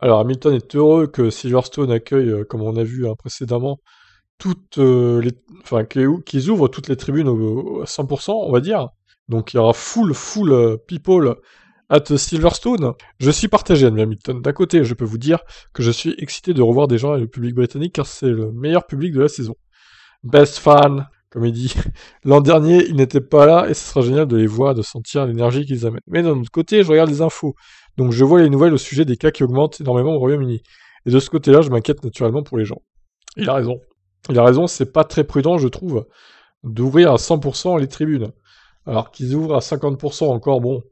Alors Hamilton est heureux que Silverstone accueille, euh, comme on a vu hein, précédemment, toutes euh, les, enfin qu'ils ouvrent toutes les tribunes à 100%, on va dire. Donc il y aura full full euh, people at Silverstone. Je suis partagé, Anne Hamilton. D'un côté, je peux vous dire que je suis excité de revoir des gens et le public britannique car c'est le meilleur public de la saison. Best fan, comme il dit. L'an dernier, ils n'étaient pas là et ce sera génial de les voir, de sentir l'énergie qu'ils amènent. Mais d'un autre côté, je regarde les infos. Donc je vois les nouvelles au sujet des cas qui augmentent énormément au Royaume-Uni. Et de ce côté-là, je m'inquiète naturellement pour les gens. Il a raison. Il a raison, c'est pas très prudent, je trouve, d'ouvrir à 100% les tribunes. Alors qu'ils ouvrent à 50% encore, bon,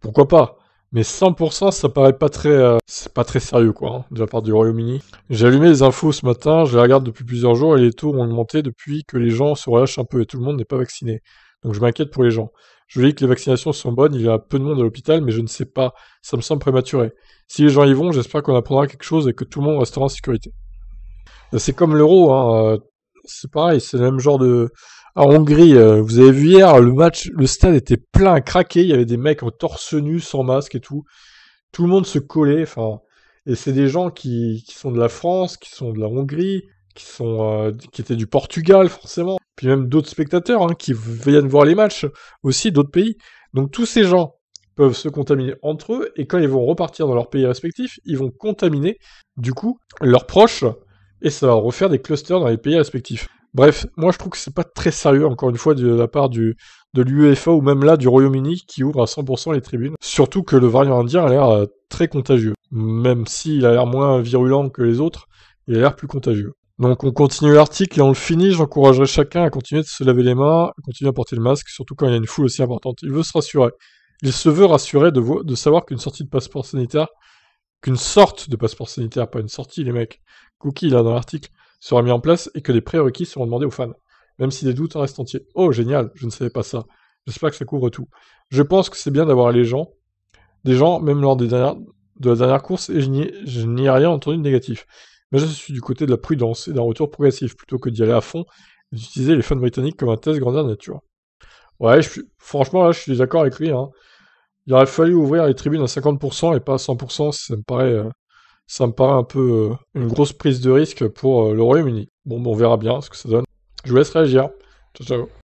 pourquoi pas mais 100%, ça paraît pas très, euh, c'est pas très sérieux, quoi, hein, de la part du Royaume-Uni. J'ai allumé les infos ce matin, je les regarde depuis plusieurs jours et les taux ont augmenté depuis que les gens se relâchent un peu et tout le monde n'est pas vacciné. Donc je m'inquiète pour les gens. Je vous dis que les vaccinations sont bonnes, il y a peu de monde à l'hôpital, mais je ne sais pas, ça me semble prématuré. Si les gens y vont, j'espère qu'on apprendra quelque chose et que tout le monde restera en sécurité. Euh, c'est comme l'euro, hein, euh, c'est pareil, c'est le même genre de... En Hongrie, euh, vous avez vu hier, le match, le stade était plein craqué, il y avait des mecs en torse nu, sans masque et tout. Tout le monde se collait, enfin... Et c'est des gens qui, sont de la France, qui sont de la Hongrie, qui, sont, qui étaient du Portugal, forcément puis même d'autres spectateurs hein, qui viennent voir les matchs aussi d'autres pays. Donc tous ces gens peuvent se contaminer entre eux, et quand ils vont repartir dans leurs pays respectifs, ils vont contaminer du coup leurs proches, et ça va refaire des clusters dans les pays respectifs. Bref, moi je trouve que c'est pas très sérieux, encore une fois, de la part du, de l'UEFA ou même là du Royaume-Uni qui ouvre à 100% les tribunes. Surtout que le variant indien a l'air euh, très contagieux. Même s'il a l'air moins virulent que les autres, il a l'air plus contagieux. Donc on continue l'article et on le finit. J'encouragerai chacun à continuer de se laver les mains, à continuer à porter le masque, surtout quand il y a une foule aussi importante. Il veut se rassurer. Il se veut rassurer de, de savoir qu'une sortie de passeport sanitaire, qu'une sorte de passeport sanitaire, pas une sortie les mecs, cookie là dans l'article, sera mis en place et que des prérequis seront demandés aux fans. Même si des doutes en restent entiers. Oh génial, je ne savais pas ça. J'espère que ça couvre tout. Je pense que c'est bien d'avoir les gens, des gens, même lors de la dernière course, et je n'y ai rien entendu de négatif mais je suis du côté de la prudence et d'un retour progressif plutôt que d'y aller à fond et d'utiliser les fans britanniques comme un test grandeur nature. Ouais, franchement, là, je suis d'accord avec lui. Hein. Il aurait fallu ouvrir les tribunes à 50% et pas à 100%, ça me paraît, euh, ça me paraît un peu euh, une grosse prise de risque pour euh, le Royaume-Uni. Bon, bon, on verra bien ce que ça donne. Je vous laisse réagir. Ciao, ciao.